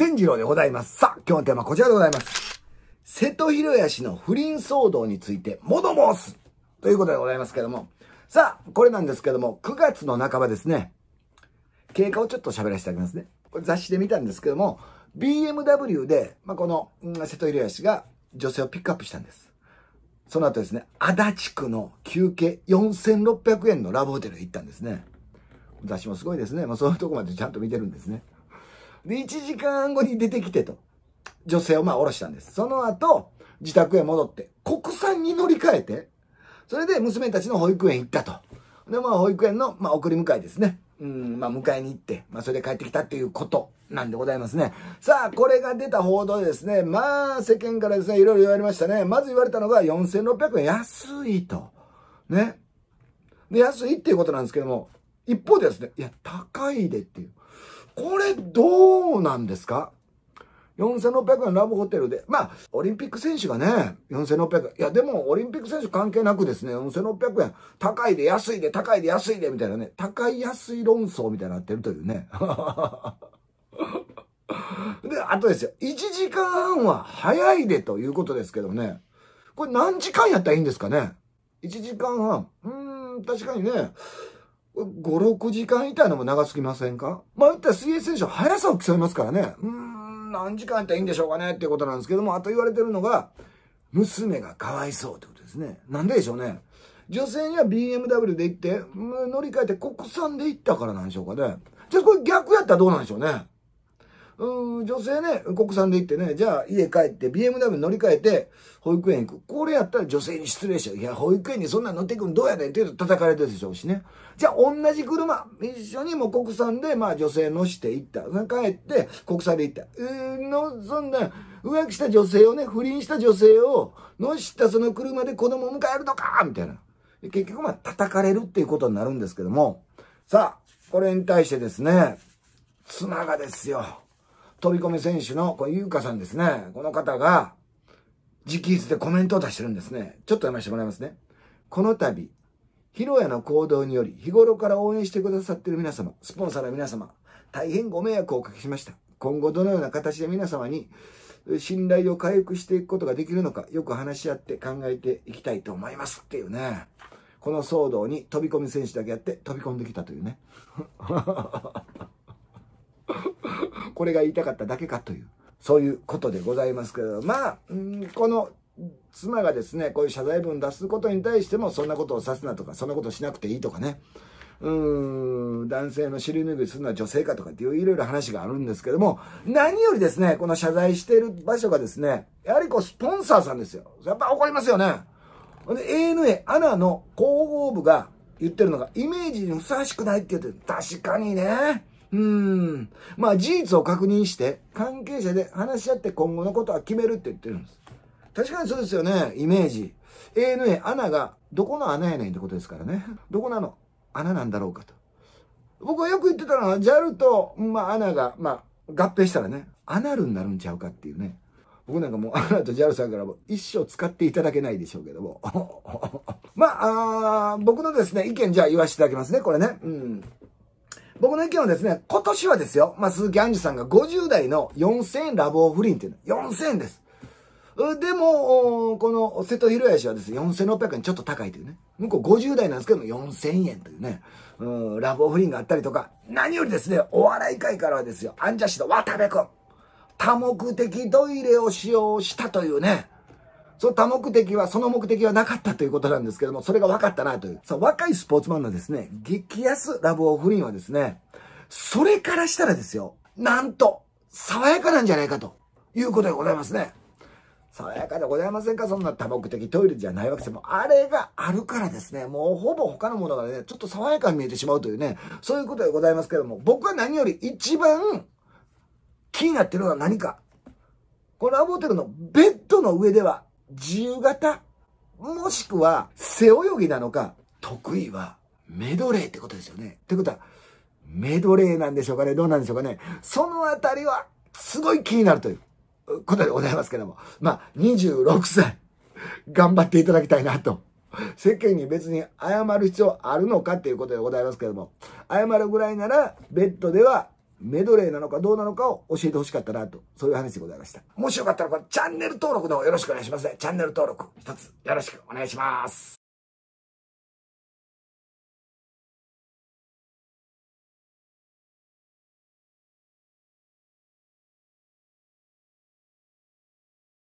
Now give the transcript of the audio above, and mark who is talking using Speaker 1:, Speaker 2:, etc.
Speaker 1: 善次郎でございます。さあ、今日のテーマはこちらでございます。瀬戸広也氏の不倫騒動について、もど申すということでございますけども。さあ、これなんですけども、9月の半ばですね。経過をちょっと喋らせてあげますね。これ雑誌で見たんですけども、BMW で、まあ、この、瀬戸広也氏が女性をピックアップしたんです。その後ですね、足立区の休憩4600円のラブホテルへ行ったんですね。雑誌もすごいですね。まあ、そういうとこまでちゃんと見てるんですね。で、1時間後に出てきてと。女性をまあ降ろしたんです。その後、自宅へ戻って、国産に乗り換えて、それで娘たちの保育園行ったと。で、まあ保育園の、まあ送り迎えですね。うん、まあ迎えに行って、まあそれで帰ってきたっていうことなんでございますね。さあ、これが出た報道でですね、まあ世間からですね、いろいろ言われましたね。まず言われたのが4600円安いと。ね。で、安いっていうことなんですけども、一方でですね、いや、高いでっていう。これどうなんですか ?4600 円ラブホテルで。まあ、オリンピック選手がね、4600円。いや、でもオリンピック選手関係なくですね、4600円。高いで安いで高いで安いでみたいなね、高い安い論争みたいになってるというね。で、あとですよ。1時間半は早いでということですけどね。これ何時間やったらいいんですかね ?1 時間半。うーん、確かにね。5、6時間いたのも長すぎませんかまあ、いったら水泳選手は速さを競いますからね。うん、何時間やったらいいんでしょうかねっていうことなんですけども、あと言われてるのが、娘がかわいそうってことですね。なんででしょうね。女性には BMW で行って、乗り換えて国産で行ったからなんでしょうかね。じゃあこれ逆やったらどうなんでしょうね。うん、女性ね、国産で行ってね、じゃあ家帰って BMW 乗り換えて保育園行く。これやったら女性に失礼しちゃう。いや、保育園にそんなの乗ってくんどうやねんって言うと叩かれてるでしょうしね。じゃあ同じ車、一緒にもう国産で、まあ女性乗して行った。帰って国産で行った。うー、の、そんな、浮気した女性をね、不倫した女性を乗したその車で子供を迎えるのかみたいな。結局まあ叩かれるっていうことになるんですけども。さあ、これに対してですね、妻がですよ。飛び込み選手の、この優香さんですね。この方が、直筆でコメントを出してるんですね。ちょっと読ませてもらいますね。この度、ヒロヤの行動により、日頃から応援してくださっている皆様、スポンサーの皆様、大変ご迷惑をおかけしました。今後どのような形で皆様に信頼を回復していくことができるのか、よく話し合って考えていきたいと思いますっていうね。この騒動に飛び込み選手だけやって飛び込んできたというね。これが言いたかっただけかという、そういうことでございますけれど、まあ、うん、この妻がですね、こういう謝罪文出すことに対しても、そんなことをさすなとか、そんなことしなくていいとかね、うん、男性の尻拭いするのは女性かとかっていういろいろ話があるんですけども、何よりですね、この謝罪している場所がですね、やはりこうスポンサーさんですよ。やっぱ怒りますよね。で、ANA、アナの広報部が言ってるのが、イメージにふさわしくないって言ってる。確かにね。うーん。まあ事実を確認して、関係者で話し合って今後のことは決めるって言ってるんです。確かにそうですよね、イメージ。ANA、穴が、どこの穴やねんってことですからね。どこなの穴なんだろうかと。僕はよく言ってたのは、JAL と、まあ、穴が、まあ、合併したらね、アナルになるんちゃうかっていうね。僕なんかもう、アナと JAL さんからも一生使っていただけないでしょうけども。まあ、あ僕のですね、意見じゃあ言わせていただきますね、これね。うん。僕の意見はですね、今年はですよ、まあ、鈴木杏樹さんが50代の4000円ラボ不倫っていうの、4000円です。でも、この瀬戸広谷氏はですね、4600円ちょっと高いというね。向こう50代なんですけども4000円というね、うん、ラボ不倫があったりとか、何よりですね、お笑い界からはですよ、アンジャッシュの渡部君、多目的トイレを使用したというね、その多目的は、その目的はなかったということなんですけども、それが分かったなという。さあ、若いスポーツマンのですね、激安ラブオフリンはですね、それからしたらですよ、なんと、爽やかなんじゃないかということでございますね。爽やかでございませんかそんな多目的トイレじゃないわけですもあれがあるからですね、もうほぼ他のものがね、ちょっと爽やかに見えてしまうというね、そういうことでございますけども、僕は何より一番気になってるのは何か。このラブホテルのベッドの上では自由形、もしくは背泳ぎなのか、得意はメドレーってことですよね。ってことは、メドレーなんでしょうかねどうなんでしょうかねそのあたりは、すごい気になるということでございますけども。まあ、26歳、頑張っていただきたいなと。世間に別に謝る必要あるのかっていうことでございますけども。謝るぐらいなら、ベッドではメドレーなのかどうなのかを教えてほしかったなと、そういう話でございました。もしよかったらこのチャンネル登録の方よろしくお願いしますね。チャンネル登録一つよろしくお願いします。